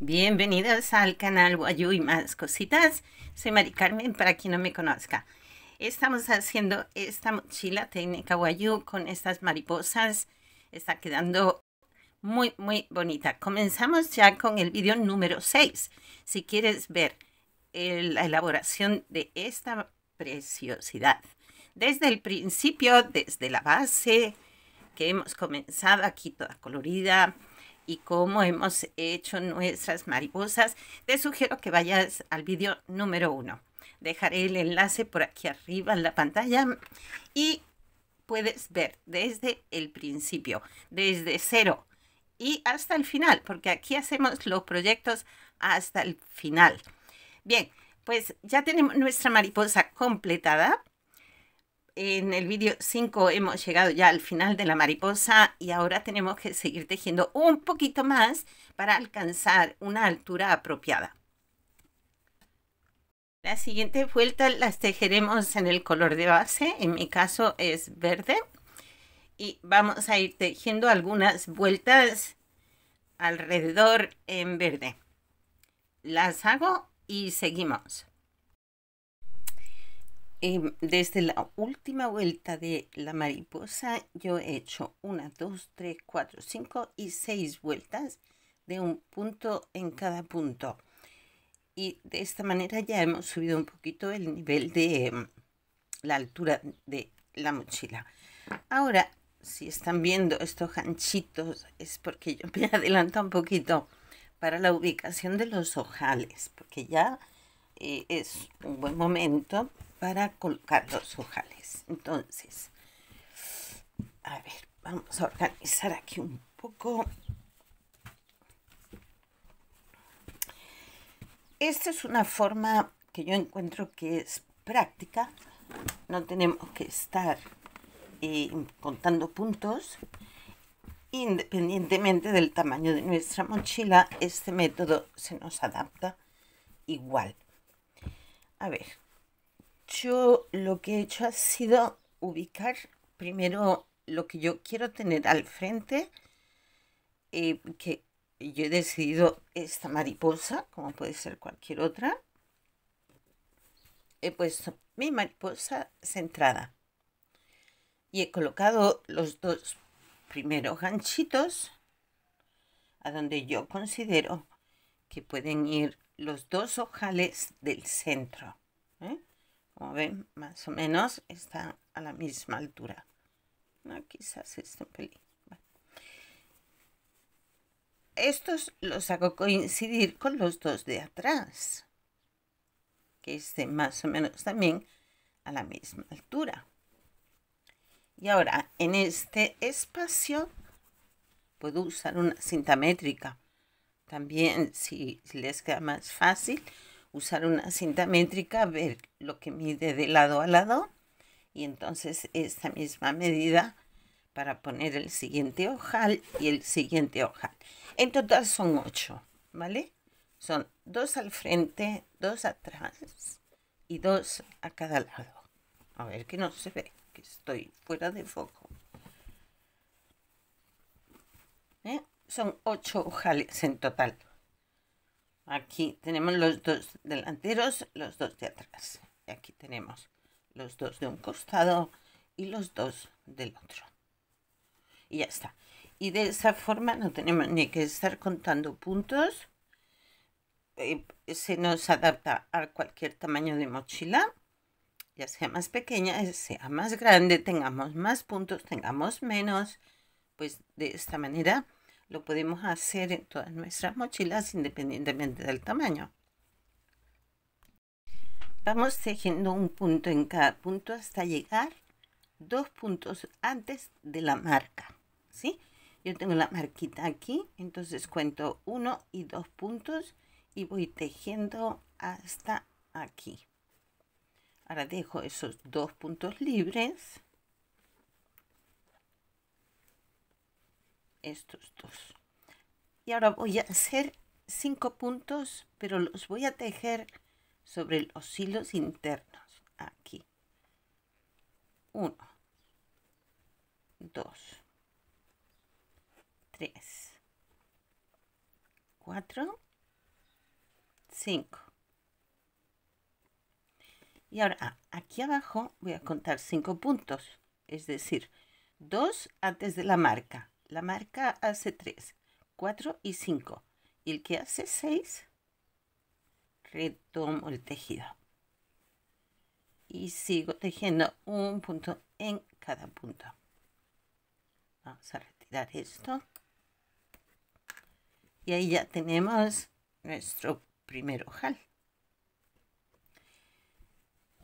Bienvenidos al canal Guayú y más cositas. Soy Mari Carmen, para quien no me conozca. Estamos haciendo esta mochila técnica Guayú con estas mariposas. Está quedando muy, muy bonita. Comenzamos ya con el vídeo número 6. Si quieres ver la elaboración de esta preciosidad. Desde el principio, desde la base que hemos comenzado aquí toda colorida, y cómo hemos hecho nuestras mariposas, te sugiero que vayas al vídeo número uno. Dejaré el enlace por aquí arriba en la pantalla y puedes ver desde el principio, desde cero y hasta el final, porque aquí hacemos los proyectos hasta el final. Bien, pues ya tenemos nuestra mariposa completada en el vídeo 5 hemos llegado ya al final de la mariposa y ahora tenemos que seguir tejiendo un poquito más para alcanzar una altura apropiada. La siguiente vuelta las tejeremos en el color de base, en mi caso es verde. Y vamos a ir tejiendo algunas vueltas alrededor en verde. Las hago y seguimos. Em, desde la última vuelta de la mariposa yo he hecho una, dos, tres, cuatro, cinco y seis vueltas de un punto en cada punto. Y de esta manera ya hemos subido un poquito el nivel de em, la altura de la mochila. Ahora, si están viendo estos ganchitos, es porque yo me adelanto un poquito para la ubicación de los ojales, porque ya eh, es un buen momento para colocar los ojales. Entonces, a ver, vamos a organizar aquí un poco. Esta es una forma que yo encuentro que es práctica. No tenemos que estar eh, contando puntos. Independientemente del tamaño de nuestra mochila, este método se nos adapta igual. A ver, yo lo que he hecho ha sido ubicar primero lo que yo quiero tener al frente, eh, que yo he decidido esta mariposa, como puede ser cualquier otra. He puesto mi mariposa centrada y he colocado los dos primeros ganchitos a donde yo considero que pueden ir los dos ojales del centro. ¿eh? Como ven, más o menos está a la misma altura. No, quizás este un pelín. Estos los hago coincidir con los dos de atrás. Que estén más o menos también a la misma altura. Y ahora, en este espacio, puedo usar una cinta métrica. También, si les queda más fácil, usar una cinta métrica, ver lo que mide de lado a lado y entonces esta misma medida para poner el siguiente ojal y el siguiente ojal. En total son ocho ¿vale? Son dos al frente, dos atrás y dos a cada lado. A ver que no se ve, que estoy fuera de foco. ¿Eh? Son ocho ojales en total. Aquí tenemos los dos delanteros, los dos de atrás. Y aquí tenemos los dos de un costado y los dos del otro. Y ya está. Y de esa forma no tenemos ni que estar contando puntos. Eh, se nos adapta a cualquier tamaño de mochila. Ya sea más pequeña, sea más grande, tengamos más puntos, tengamos menos. Pues de esta manera lo podemos hacer en todas nuestras mochilas independientemente del tamaño. Vamos tejiendo un punto en cada punto hasta llegar dos puntos antes de la marca. ¿sí? Yo tengo la marquita aquí, entonces cuento uno y dos puntos y voy tejiendo hasta aquí. Ahora dejo esos dos puntos libres estos dos. Y ahora voy a hacer cinco puntos, pero los voy a tejer sobre los hilos internos. Aquí. Uno. Dos. Tres. Cuatro. Cinco. Y ahora ah, aquí abajo voy a contar cinco puntos, es decir, dos antes de la marca, la marca hace 3, 4 y 5. Y el que hace 6, retomo el tejido. Y sigo tejiendo un punto en cada punto. Vamos a retirar esto. Y ahí ya tenemos nuestro primer ojal.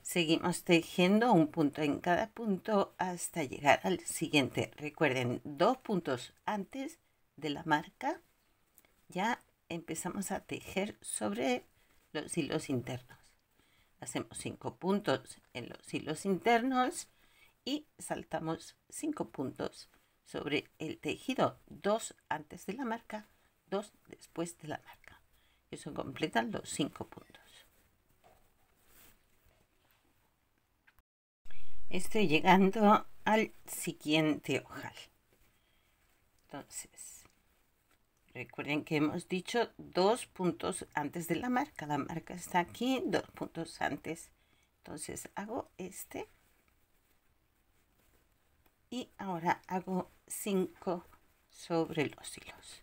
Seguimos tejiendo un punto en cada punto hasta llegar al siguiente. Recuerden, dos puntos antes de la marca ya empezamos a tejer sobre los hilos internos. Hacemos cinco puntos en los hilos internos y saltamos cinco puntos sobre el tejido. Dos antes de la marca, dos después de la marca. Eso completan los cinco puntos. estoy llegando al siguiente ojal. Entonces, recuerden que hemos dicho dos puntos antes de la marca. La marca está aquí, dos puntos antes. Entonces hago este. Y ahora hago cinco sobre los hilos.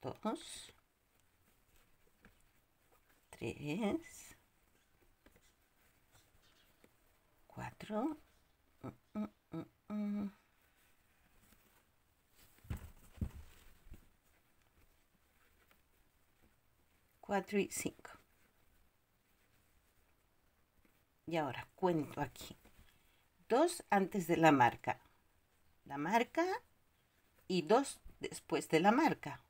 Dos, tres. 4. Mm, mm, mm, cuatro y 5. Y ahora cuento aquí. Dos antes de la marca. La marca y dos después de la marca.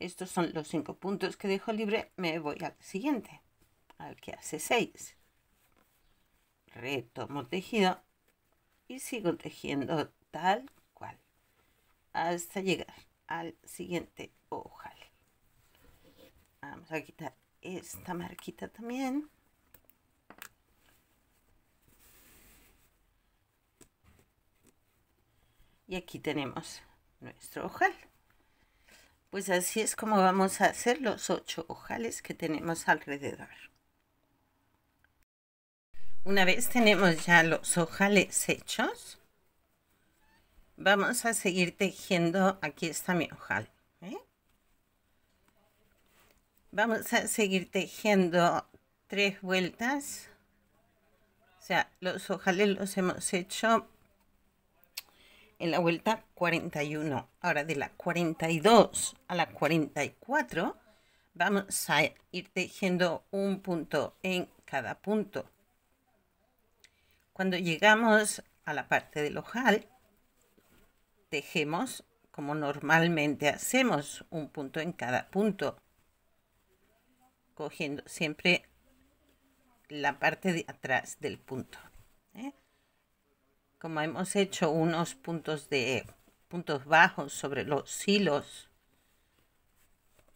Estos son los cinco puntos que dejo libre. Me voy al siguiente, al que hace 6 retomo tejido y sigo tejiendo tal cual hasta llegar al siguiente ojal vamos a quitar esta marquita también y aquí tenemos nuestro ojal pues así es como vamos a hacer los ocho ojales que tenemos alrededor una vez tenemos ya los ojales hechos, vamos a seguir tejiendo, aquí está mi ojal, ¿eh? vamos a seguir tejiendo tres vueltas, o sea, los ojales los hemos hecho en la vuelta 41, ahora de la 42 a la 44, vamos a ir tejiendo un punto en cada punto cuando llegamos a la parte del ojal, tejemos como normalmente hacemos, un punto en cada punto, cogiendo siempre la parte de atrás del punto. ¿eh? Como hemos hecho unos puntos de puntos bajos sobre los hilos,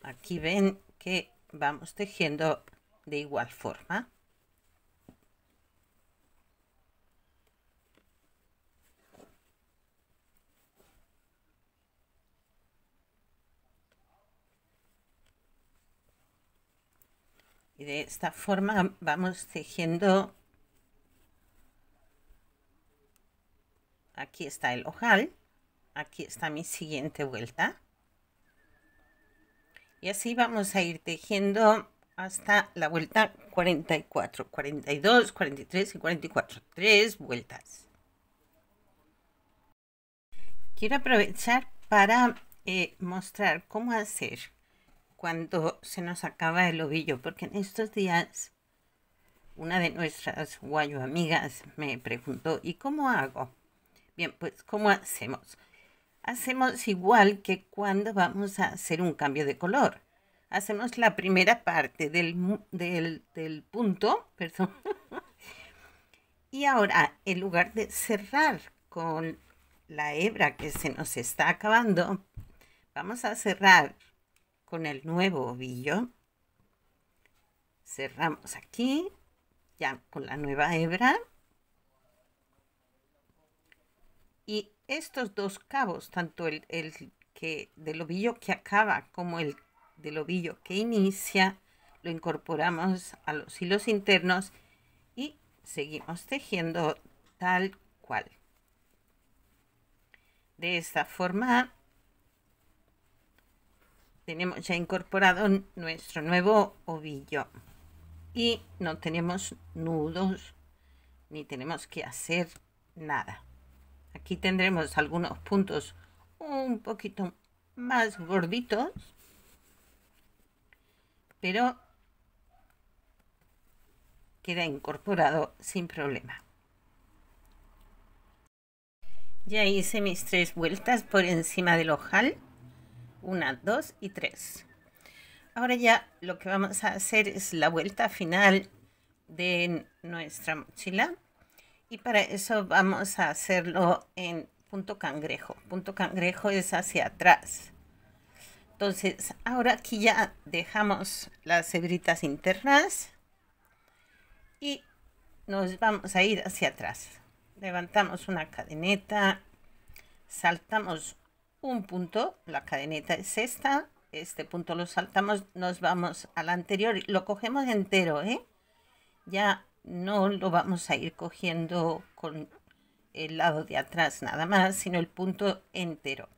aquí ven que vamos tejiendo de igual forma. Y de esta forma vamos tejiendo. Aquí está el ojal. Aquí está mi siguiente vuelta. Y así vamos a ir tejiendo hasta la vuelta 44, 42, 43 y 44. Tres vueltas. Quiero aprovechar para eh, mostrar cómo hacer cuando se nos acaba el ovillo, porque en estos días una de nuestras guayo amigas me preguntó, ¿y cómo hago? Bien, pues ¿cómo hacemos? Hacemos igual que cuando vamos a hacer un cambio de color. Hacemos la primera parte del, del, del punto, perdón. y ahora, en lugar de cerrar con la hebra que se nos está acabando, vamos a cerrar con el nuevo ovillo. Cerramos aquí, ya con la nueva hebra. Y estos dos cabos, tanto el, que, del ovillo que acaba como el del ovillo que inicia, lo incorporamos a los hilos internos y seguimos tejiendo tal cual. De esta forma tenemos ya incorporado nuestro nuevo ovillo y no tenemos nudos ni tenemos que hacer nada. Aquí tendremos algunos puntos un poquito más gorditos, pero queda incorporado sin problema. Ya hice mis tres vueltas por encima del ojal una, dos y tres. Ahora ya lo que vamos a hacer es la vuelta final de nuestra mochila. Y para eso vamos a hacerlo en punto cangrejo. Punto cangrejo es hacia atrás. Entonces, ahora aquí ya dejamos las hebritas internas y nos vamos a ir hacia atrás. Levantamos una cadeneta, saltamos un punto, la cadeneta es esta, este punto lo saltamos, nos vamos al anterior, lo cogemos entero, ¿eh? Ya no lo vamos a ir cogiendo con el lado de atrás nada más, sino el punto entero.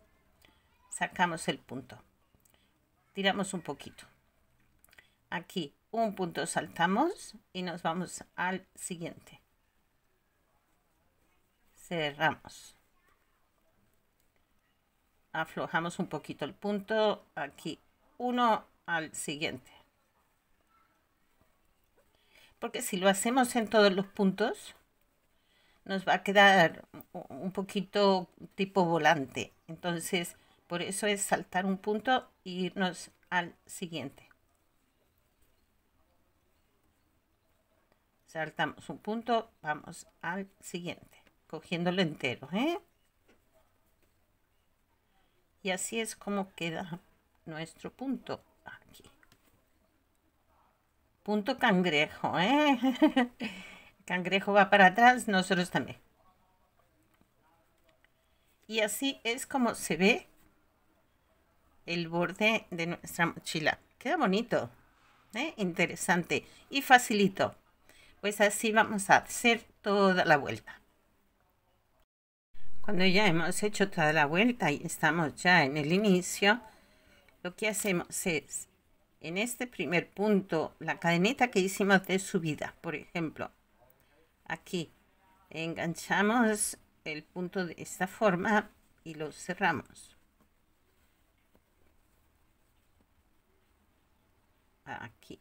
Sacamos el punto. Tiramos un poquito. Aquí un punto saltamos y nos vamos al siguiente. Cerramos aflojamos un poquito el punto aquí, uno al siguiente. Porque si lo hacemos en todos los puntos, nos va a quedar un poquito tipo volante. Entonces, por eso es saltar un punto e irnos al siguiente. Saltamos un punto, vamos al siguiente, cogiéndolo entero, ¿eh? Y así es como queda nuestro punto aquí. Punto cangrejo, ¿eh? cangrejo va para atrás, nosotros también. Y así es como se ve el borde de nuestra mochila. Queda bonito, ¿eh? interesante y facilito. Pues así vamos a hacer toda la vuelta. Cuando ya hemos hecho toda la vuelta y estamos ya en el inicio, lo que hacemos es, en este primer punto, la cadeneta que hicimos de subida, por ejemplo, aquí enganchamos el punto de esta forma y lo cerramos. Aquí.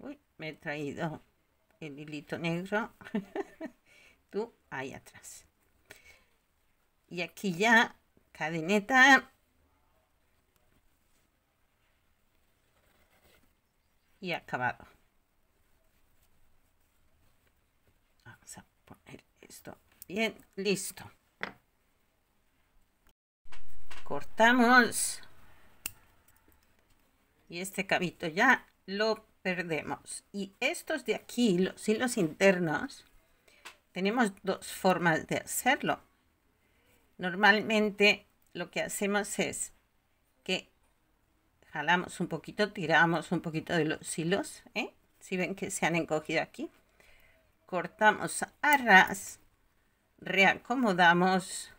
Uy, me he traído el hilito negro. Tú ahí atrás. Y aquí ya, cadeneta. Y acabado. Vamos a poner esto bien, listo. Cortamos. Y este cabito ya lo perdemos. Y estos de aquí, los hilos internos, tenemos dos formas de hacerlo. Normalmente lo que hacemos es que jalamos un poquito, tiramos un poquito de los hilos, ¿eh? si ven que se han encogido aquí, cortamos arras reacomodamos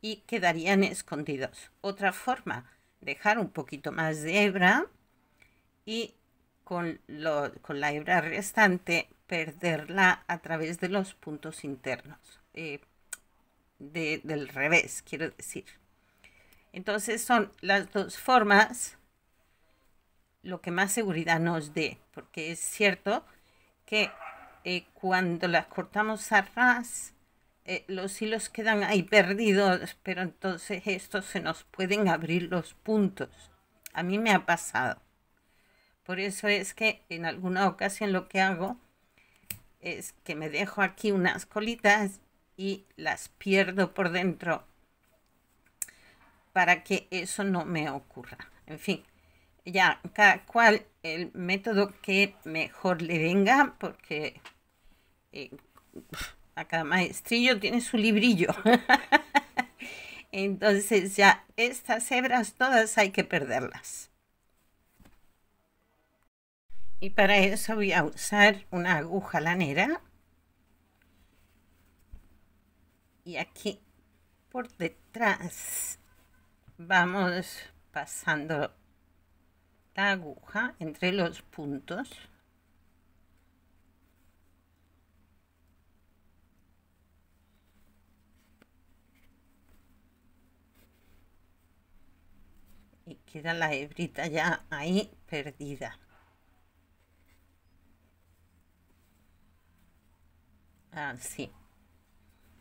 y quedarían escondidos. Otra forma, dejar un poquito más de hebra y con, con la hebra restante perderla a través de los puntos internos. Eh, de, del revés, quiero decir. Entonces son las dos formas lo que más seguridad nos dé, porque es cierto que eh, cuando las cortamos a ras, eh, los hilos quedan ahí perdidos, pero entonces estos se nos pueden abrir los puntos. A mí me ha pasado. Por eso es que en alguna ocasión lo que hago es que me dejo aquí unas colitas y las pierdo por dentro para que eso no me ocurra. En fin, ya cada cual el método que mejor le venga, porque eh, a cada maestrillo tiene su librillo. Entonces ya estas hebras todas hay que perderlas. Y para eso voy a usar una aguja lanera y aquí por detrás vamos pasando la aguja entre los puntos y queda la hebrita ya ahí perdida así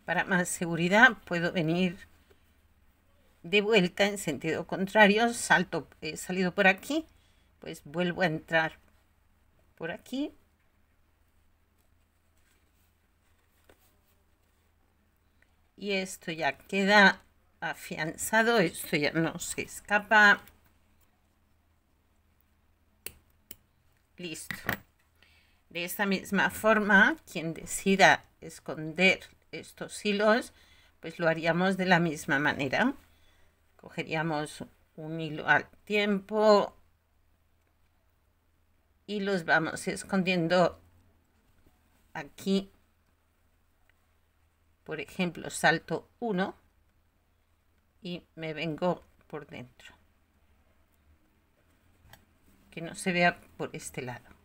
para más seguridad puedo venir de vuelta en sentido contrario, salto, he salido por aquí, pues vuelvo a entrar por aquí. Y esto ya queda afianzado, esto ya no se escapa. Listo. De esta misma forma, quien decida esconder estos hilos, pues lo haríamos de la misma manera. Cogeríamos un hilo al tiempo y los vamos escondiendo aquí. Por ejemplo, salto uno y me vengo por dentro. Que no se vea por este lado.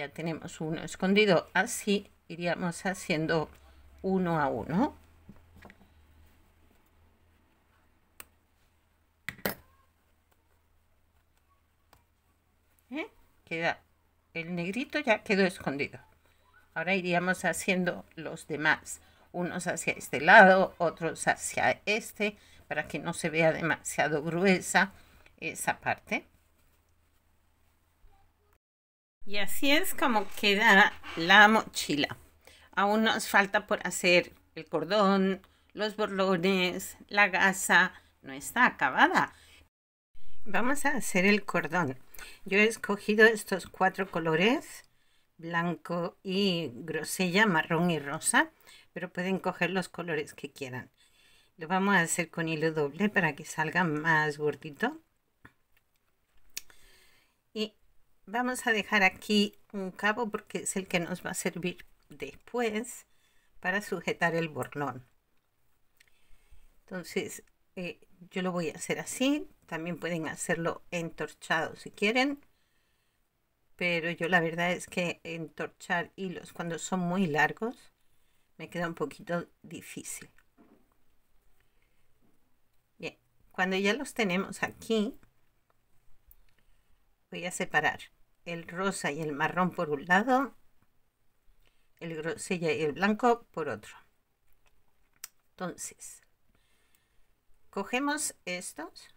ya tenemos uno escondido así iríamos haciendo uno a uno ¿Eh? queda el negrito ya quedó escondido ahora iríamos haciendo los demás unos hacia este lado otros hacia este para que no se vea demasiado gruesa esa parte y así es como queda la mochila. Aún nos falta por hacer el cordón, los borlones, la gasa. No está acabada. Vamos a hacer el cordón. Yo he escogido estos cuatro colores, blanco y grosella, marrón y rosa, pero pueden coger los colores que quieran. Lo vamos a hacer con hilo doble para que salga más gordito. Y vamos a dejar aquí un cabo porque es el que nos va a servir después para sujetar el borlón entonces eh, yo lo voy a hacer así también pueden hacerlo entorchado si quieren pero yo la verdad es que entorchar hilos cuando son muy largos me queda un poquito difícil bien cuando ya los tenemos aquí voy a separar el rosa y el marrón por un lado, el grosella y el blanco por otro. Entonces, cogemos estos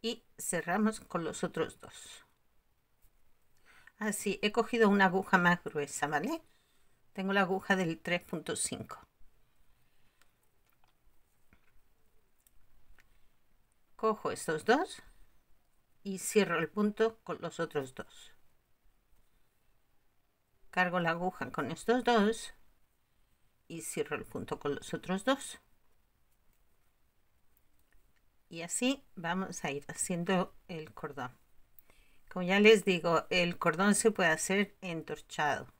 y cerramos con los otros dos. Así, ah, he cogido una aguja más gruesa, ¿vale? Tengo la aguja del 3.5. Cojo estos dos y cierro el punto con los otros dos. Cargo la aguja con estos dos y cierro el punto con los otros dos. Y así vamos a ir haciendo el cordón. Como ya les digo, el cordón se puede hacer entorchado.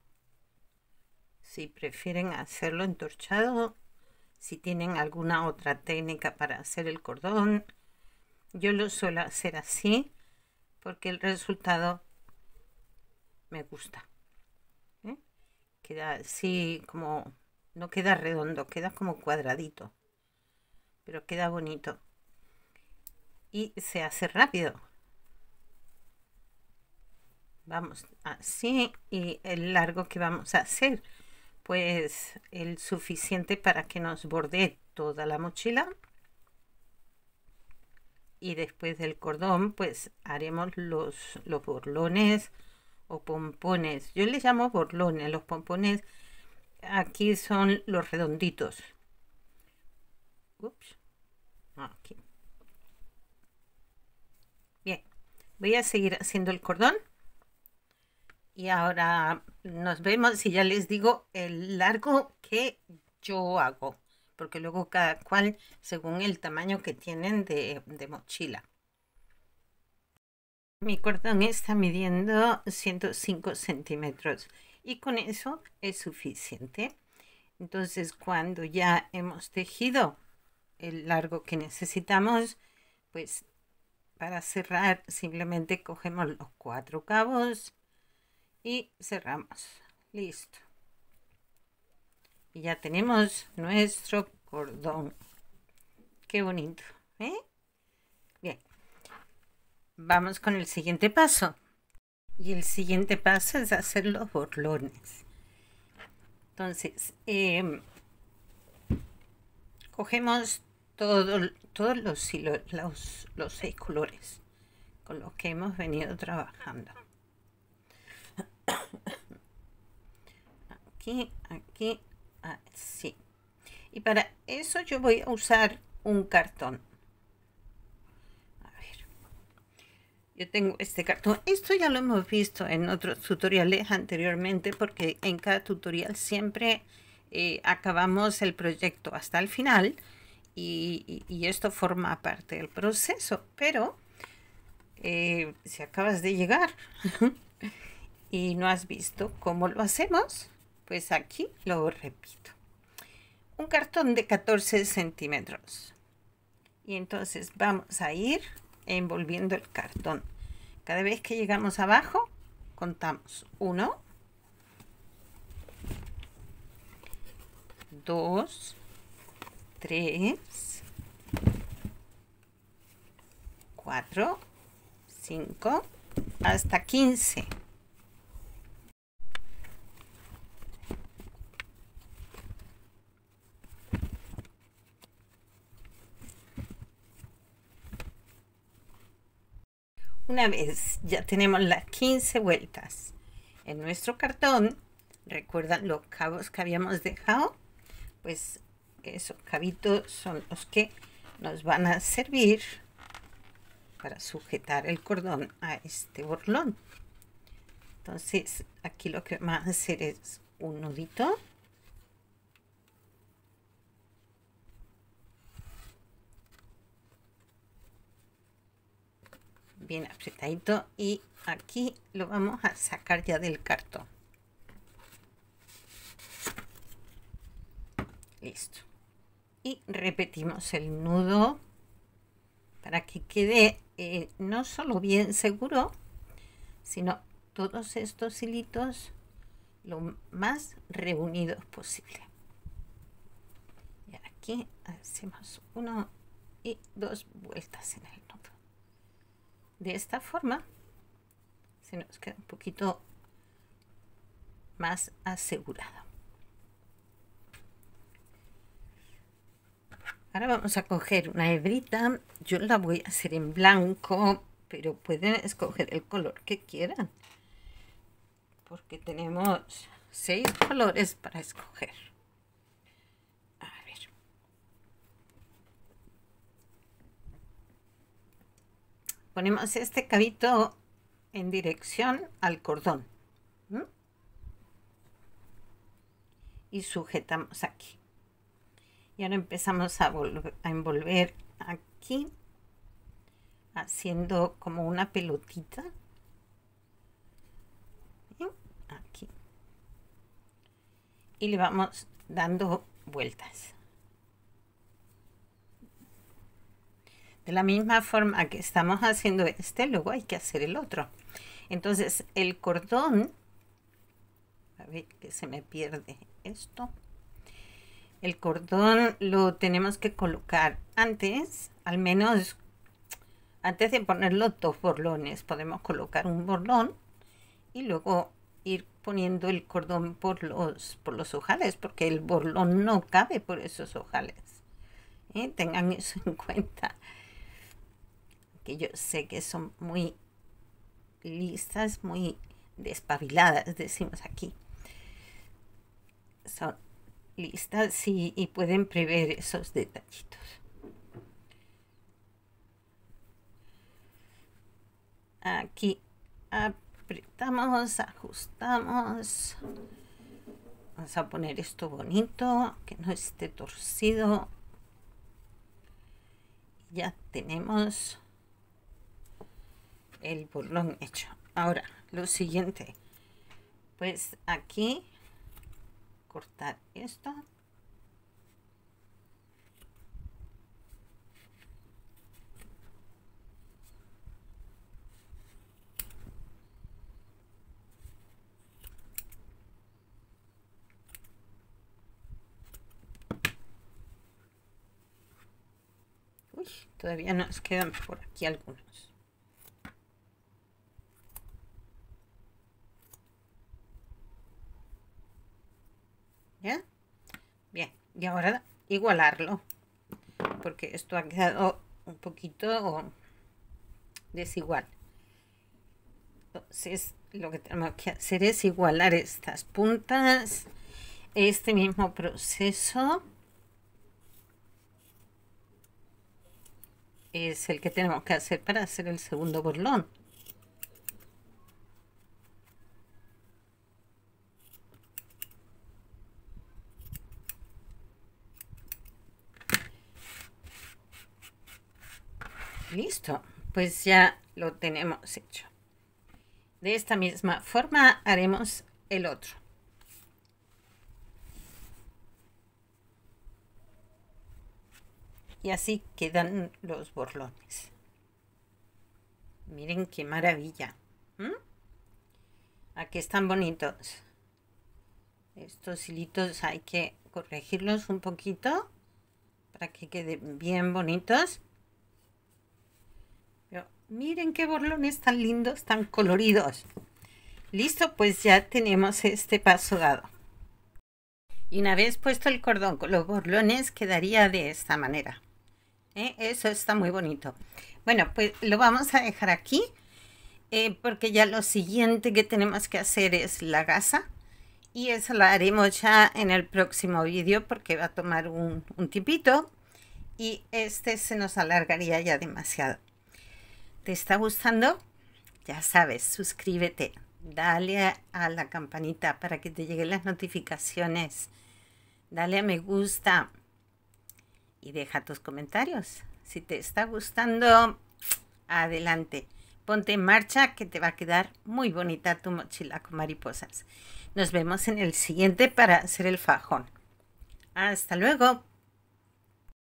Si prefieren hacerlo entorchado, si tienen alguna otra técnica para hacer el cordón, yo lo suelo hacer así porque el resultado me gusta. ¿eh? Queda así como, no queda redondo, queda como cuadradito, pero queda bonito. Y se hace rápido. Vamos así y el largo que vamos a hacer, pues el suficiente para que nos borde toda la mochila y después del cordón pues haremos los, los borlones o pompones. Yo les llamo borlones, los pompones aquí son los redonditos. Bien, voy a seguir haciendo el cordón. Y ahora nos vemos y ya les digo el largo que yo hago porque luego cada cual según el tamaño que tienen de, mochila. Mi cordón está midiendo 105 centímetros y con eso es suficiente. Entonces cuando ya hemos tejido el largo que necesitamos, pues para cerrar simplemente cogemos los cuatro cabos y cerramos. Listo. Y ya tenemos nuestro cordón. Qué bonito, ¿eh? Bien. Vamos con el siguiente paso. Y el siguiente paso es hacer los borlones. Entonces, em, cogemos todos los, los, los seis colores con los que hemos venido trabajando. Aquí, aquí, Ah, sí, Y para eso yo voy a usar un cartón. A ver. Yo tengo este cartón. Esto ya lo hemos visto en otros tutoriales anteriormente porque en cada tutorial siempre eh, acabamos el proyecto hasta el final y, esto forma parte del proceso. Pero eh, si acabas de llegar y no has visto cómo lo hacemos, pues aquí lo repito. Un cartón de 14 centímetros. Y entonces vamos a ir envolviendo el cartón. Cada vez que llegamos abajo, contamos 1, 2, 3, 4, 5, hasta 15. vez. Ya tenemos las 15 vueltas. En nuestro cartón, ¿recuerdan los cabos que habíamos dejado? Pues esos cabitos son los que nos van a servir para sujetar el cordón a este borlón. Entonces, aquí lo que vamos a hacer es un nudito bien apretadito y aquí lo vamos a sacar ya del cartón. Listo. Y repetimos el nudo para que quede eh, no solo bien seguro, sino todos estos hilitos lo más reunidos posible. Y aquí hacemos uno y dos vueltas en el nudo de esta forma se nos queda un poquito más asegurado. Ahora vamos a coger una hebrita, yo la voy a hacer en blanco, pero pueden escoger el color que quieran, porque tenemos seis colores para escoger. ponemos este cabito en dirección al cordón y sujetamos aquí y ahora empezamos a, a envolver aquí haciendo como una pelotita aquí y le vamos dando vueltas De la misma forma que estamos haciendo este, luego hay que hacer el otro. Entonces, el cordón, a ver que se me pierde esto. El cordón lo tenemos que colocar antes, al menos antes de poner los dos borlones, podemos colocar un borlón y luego ir poniendo el cordón por los, por los ojales, porque el borlón no cabe por esos ojales. ¿eh? Tengan eso en cuenta que yo sé que son muy listas, muy despabiladas, decimos aquí. Son listas y, y pueden prever esos detallitos. Aquí apretamos, ajustamos. Vamos a poner esto bonito, que no esté torcido. Ya tenemos el burlón hecho. Ahora, lo siguiente, pues aquí cortar esto. todavía nos quedan por aquí algunos. y ahora igualarlo porque esto ha quedado un poquito desigual entonces lo que tenemos que hacer es igualar estas puntas este mismo proceso es el que tenemos que hacer para hacer el segundo borlón pues ya lo tenemos hecho. De esta misma forma haremos el otro. Y así quedan los borlones. Miren qué maravilla. Aquí están bonitos. Estos hilitos hay que corregirlos un poquito para que queden bien bonitos. Miren qué borlones tan lindos, tan coloridos. Listo, pues ya tenemos este paso dado. Y una vez puesto el cordón con los borlones, quedaría de esta manera. ¿Eh? Eso está muy bonito. Bueno, pues lo vamos a dejar aquí. Eh, porque ya lo siguiente que tenemos que hacer es la gasa. Y eso la haremos ya en el próximo vídeo porque va a tomar un, un tipito. Y este se nos alargaría ya demasiado. ¿Te está gustando? Ya sabes, suscríbete, dale a la campanita para que te lleguen las notificaciones, dale a me gusta y deja tus comentarios. Si te está gustando, adelante. Ponte en marcha que te va a quedar muy bonita tu mochila con mariposas. Nos vemos en el siguiente para hacer el fajón. Hasta luego.